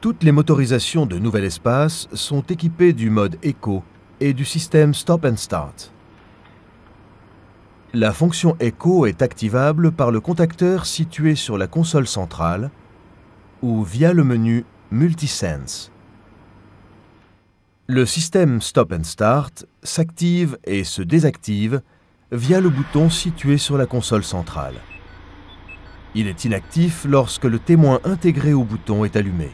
Toutes les motorisations de Nouvel Espace sont équipées du mode éco et du système Stop and Start. La fonction éco est activable par le contacteur situé sur la console centrale ou via le menu Multisense. Le système Stop and Start s'active et se désactive via le bouton situé sur la console centrale. Il est inactif lorsque le témoin intégré au bouton est allumé.